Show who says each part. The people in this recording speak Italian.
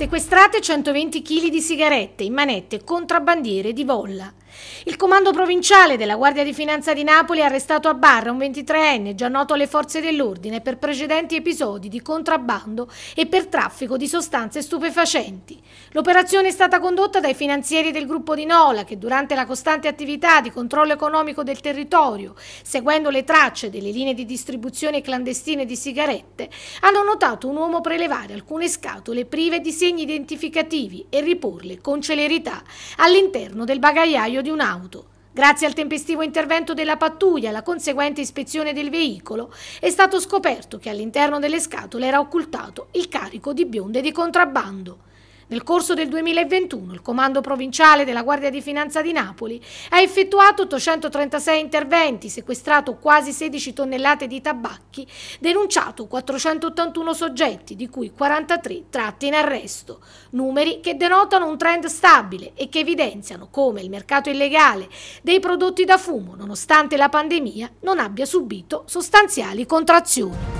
Speaker 1: Sequestrate 120 kg di sigarette in manette contrabbandiere di Volla. Il comando provinciale della Guardia di Finanza di Napoli ha arrestato a Barra un 23enne già noto alle forze dell'ordine per precedenti episodi di contrabbando e per traffico di sostanze stupefacenti. L'operazione è stata condotta dai finanzieri del gruppo di Nola che durante la costante attività di controllo economico del territorio, seguendo le tracce delle linee di distribuzione clandestine di sigarette, hanno notato un uomo prelevare alcune scatole prive di sigarette segni identificativi e riporle con celerità all'interno del bagagliaio di un'auto. Grazie al tempestivo intervento della pattuglia e alla conseguente ispezione del veicolo, è stato scoperto che all'interno delle scatole era occultato il carico di bionde di contrabbando. Nel corso del 2021 il Comando Provinciale della Guardia di Finanza di Napoli ha effettuato 836 interventi, sequestrato quasi 16 tonnellate di tabacchi, denunciato 481 soggetti, di cui 43 tratti in arresto, numeri che denotano un trend stabile e che evidenziano come il mercato illegale dei prodotti da fumo, nonostante la pandemia, non abbia subito sostanziali contrazioni.